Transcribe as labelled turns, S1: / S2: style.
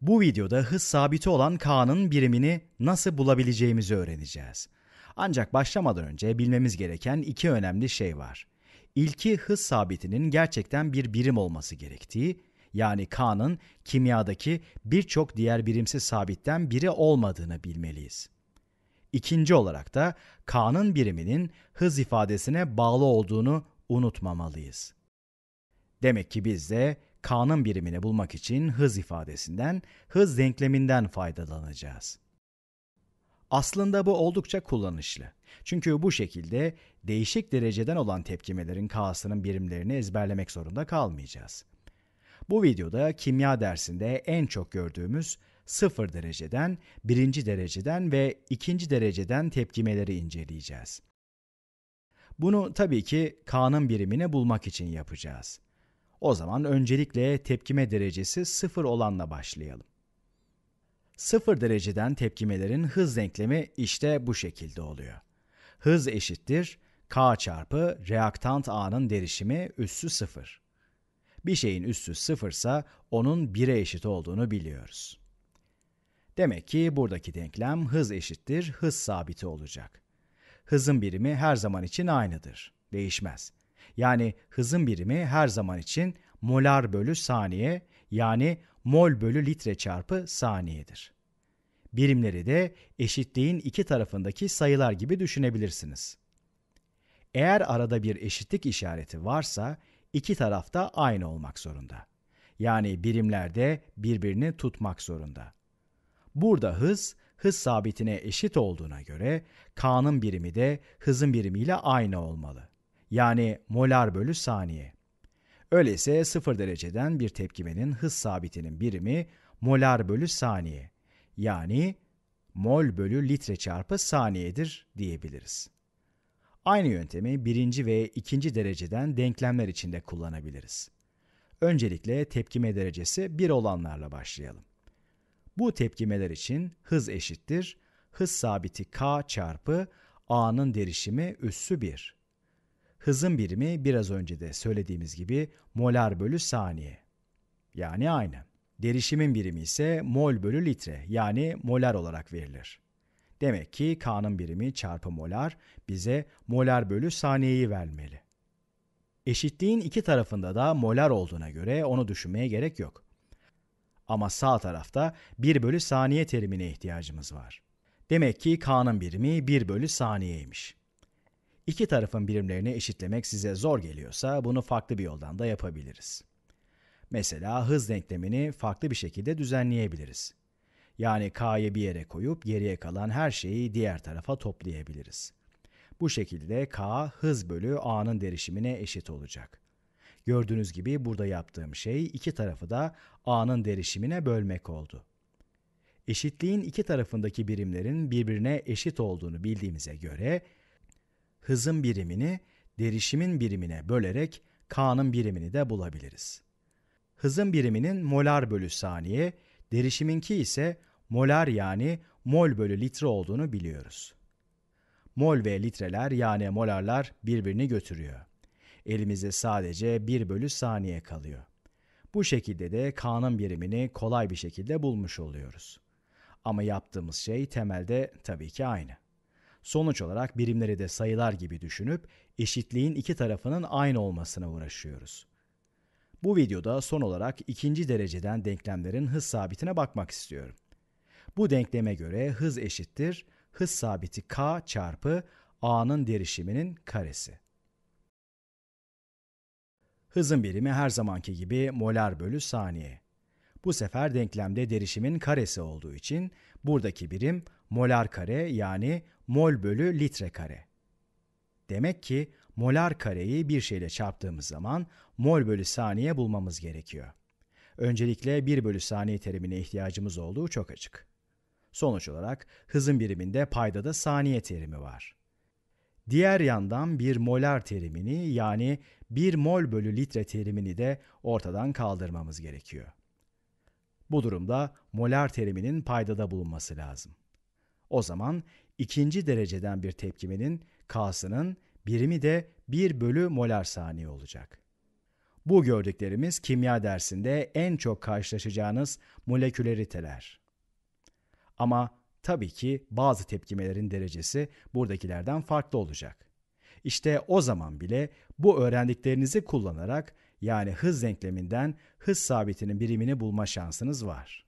S1: Bu videoda hız sabiti olan K'nın birimini nasıl bulabileceğimizi öğreneceğiz. Ancak başlamadan önce bilmemiz gereken iki önemli şey var. İlki hız sabitinin gerçekten bir birim olması gerektiği, yani K'nın kimyadaki birçok diğer birimsiz sabitten biri olmadığını bilmeliyiz. İkinci olarak da K'nın biriminin hız ifadesine bağlı olduğunu unutmamalıyız. Demek ki biz de K'nın birimini bulmak için hız ifadesinden, hız denkleminden faydalanacağız. Aslında bu oldukça kullanışlı. Çünkü bu şekilde değişik dereceden olan tepkimelerin K'sının birimlerini ezberlemek zorunda kalmayacağız. Bu videoda kimya dersinde en çok gördüğümüz sıfır dereceden, birinci dereceden ve ikinci dereceden tepkimeleri inceleyeceğiz. Bunu tabii ki K'nın birimini bulmak için yapacağız. O zaman öncelikle tepkime derecesi 0 olanla başlayalım. 0 dereceden tepkimelerin hız denklemi işte bu şekilde oluyor. Hız eşittir K çarpı reaktant A'nın derişimi üssü 0. Bir şeyin üssü 0 ise onun 1'e eşit olduğunu biliyoruz. Demek ki buradaki denklem hız eşittir hız sabiti olacak. Hızın birimi her zaman için aynıdır, değişmez. Yani hızın birimi her zaman için molar bölü saniye yani mol bölü litre çarpı saniyedir. Birimleri de eşitliğin iki tarafındaki sayılar gibi düşünebilirsiniz. Eğer arada bir eşitlik işareti varsa iki taraf da aynı olmak zorunda. Yani birimler de birbirini tutmak zorunda. Burada hız, hız sabitine eşit olduğuna göre K'nın birimi de hızın birimiyle aynı olmalı yani molar bölü saniye. Öyleyse sıfır dereceden bir tepkimenin hız sabitinin birimi molar bölü saniye yani mol bölü litre çarpı saniyedir diyebiliriz. Aynı yöntemi birinci ve ikinci dereceden denklemler içinde kullanabiliriz. Öncelikle tepkime derecesi 1 olanlarla başlayalım. Bu tepkimeler için hız eşittir, hız sabiti k çarpı a'nın derişimi üssü 1. Hızın birimi biraz önce de söylediğimiz gibi molar bölü saniye. Yani aynı. Derişimin birimi ise mol bölü litre yani molar olarak verilir. Demek ki K'nın birimi çarpı molar bize molar bölü saniyeyi vermeli. Eşitliğin iki tarafında da molar olduğuna göre onu düşünmeye gerek yok. Ama sağ tarafta 1 bölü saniye terimine ihtiyacımız var. Demek ki K'nın birimi 1 bölü saniyeymiş. İki tarafın birimlerini eşitlemek size zor geliyorsa bunu farklı bir yoldan da yapabiliriz. Mesela hız denklemini farklı bir şekilde düzenleyebiliriz. Yani k'yı bir yere koyup geriye kalan her şeyi diğer tarafa toplayabiliriz. Bu şekilde k hız bölü a'nın derişimine eşit olacak. Gördüğünüz gibi burada yaptığım şey iki tarafı da a'nın derişimine bölmek oldu. Eşitliğin iki tarafındaki birimlerin birbirine eşit olduğunu bildiğimize göre hızın birimini derişimin birimine bölerek K'nın birimini de bulabiliriz. Hızın biriminin molar bölü saniye, derişiminki ise molar yani mol bölü litre olduğunu biliyoruz. Mol ve litreler yani molarlar birbirini götürüyor. Elimizde sadece 1 bölü saniye kalıyor. Bu şekilde de K'nın birimini kolay bir şekilde bulmuş oluyoruz. Ama yaptığımız şey temelde tabii ki aynı. Sonuç olarak birimleri de sayılar gibi düşünüp eşitliğin iki tarafının aynı olmasına uğraşıyoruz. Bu videoda son olarak ikinci dereceden denklemlerin hız sabitine bakmak istiyorum. Bu denkleme göre hız eşittir hız sabiti k çarpı a'nın derişiminin karesi. Hızın birimi her zamanki gibi molar bölü saniye. Bu sefer denklemde derişimin karesi olduğu için buradaki birim molar kare yani mol bölü litre kare. Demek ki molar kareyi bir şeyle çarptığımız zaman mol bölü saniye bulmamız gerekiyor. Öncelikle 1 bölü saniye terimine ihtiyacımız olduğu çok açık. Sonuç olarak hızın biriminde payda da saniye terimi var. Diğer yandan bir molar terimini yani 1 mol bölü litre terimini de ortadan kaldırmamız gerekiyor. Bu durumda molar teriminin paydada bulunması lazım. O zaman ikinci dereceden bir tepkimenin K'sının birimi de 1 bölü molar saniye olacak. Bu gördüklerimiz kimya dersinde en çok karşılaşacağınız moleküleriteler. Ama tabii ki bazı tepkimelerin derecesi buradakilerden farklı olacak. İşte o zaman bile bu öğrendiklerinizi kullanarak yani hız denkleminden hız sabitinin birimini bulma şansınız var.